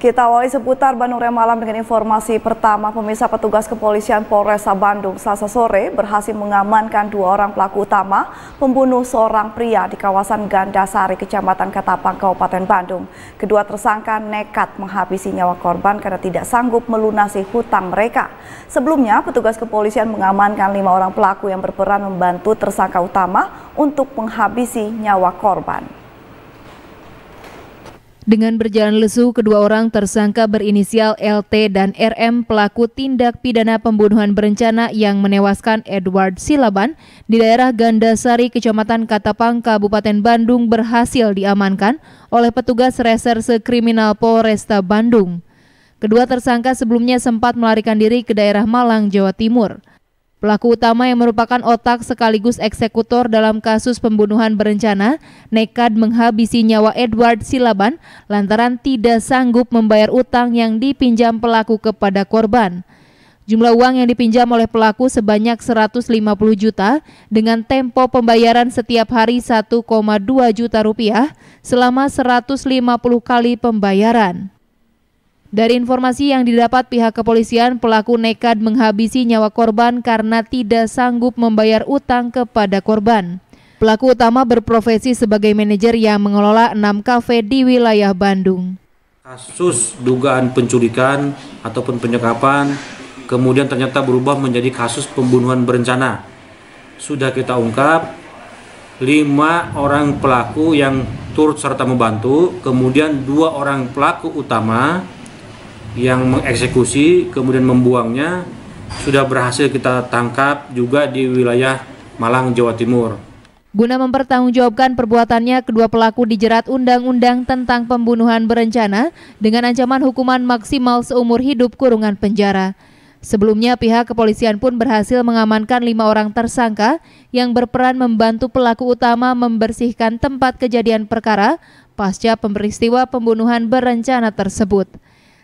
Kita awali seputar Bandung Raya Malam dengan informasi pertama. Pemirsa petugas kepolisian Polres Bandung selasa sore berhasil mengamankan dua orang pelaku utama pembunuh seorang pria di kawasan Gandasari, Kecamatan Katapang, Kabupaten Bandung. Kedua tersangka nekat menghabisi nyawa korban karena tidak sanggup melunasi hutang mereka. Sebelumnya, petugas kepolisian mengamankan lima orang pelaku yang berperan membantu tersangka utama untuk menghabisi nyawa korban. Dengan berjalan lesu, kedua orang tersangka berinisial LT dan RM pelaku tindak pidana pembunuhan berencana yang menewaskan Edward Silaban di daerah Gandasari, Kecamatan Katapang, Kabupaten Bandung berhasil diamankan oleh petugas reserse kriminal Polresta Bandung. Kedua tersangka sebelumnya sempat melarikan diri ke daerah Malang, Jawa Timur. Pelaku utama yang merupakan otak sekaligus eksekutor dalam kasus pembunuhan berencana nekat menghabisi nyawa Edward Silaban lantaran tidak sanggup membayar utang yang dipinjam pelaku kepada korban. Jumlah uang yang dipinjam oleh pelaku sebanyak 150 juta dengan tempo pembayaran setiap hari 1,2 juta rupiah selama 150 kali pembayaran. Dari informasi yang didapat pihak kepolisian, pelaku nekat menghabisi nyawa korban karena tidak sanggup membayar utang kepada korban. Pelaku utama berprofesi sebagai manajer yang mengelola enam kafe di wilayah Bandung. Kasus dugaan penculikan ataupun penyekapan kemudian ternyata berubah menjadi kasus pembunuhan berencana. Sudah kita ungkap lima orang pelaku yang turut serta membantu, kemudian dua orang pelaku utama yang mengeksekusi kemudian membuangnya sudah berhasil kita tangkap juga di wilayah Malang, Jawa Timur. Guna mempertanggungjawabkan perbuatannya, kedua pelaku dijerat Undang-Undang tentang Pembunuhan Berencana dengan ancaman hukuman maksimal seumur hidup kurungan penjara. Sebelumnya pihak kepolisian pun berhasil mengamankan lima orang tersangka yang berperan membantu pelaku utama membersihkan tempat kejadian perkara pasca peristiwa pembunuhan berencana tersebut.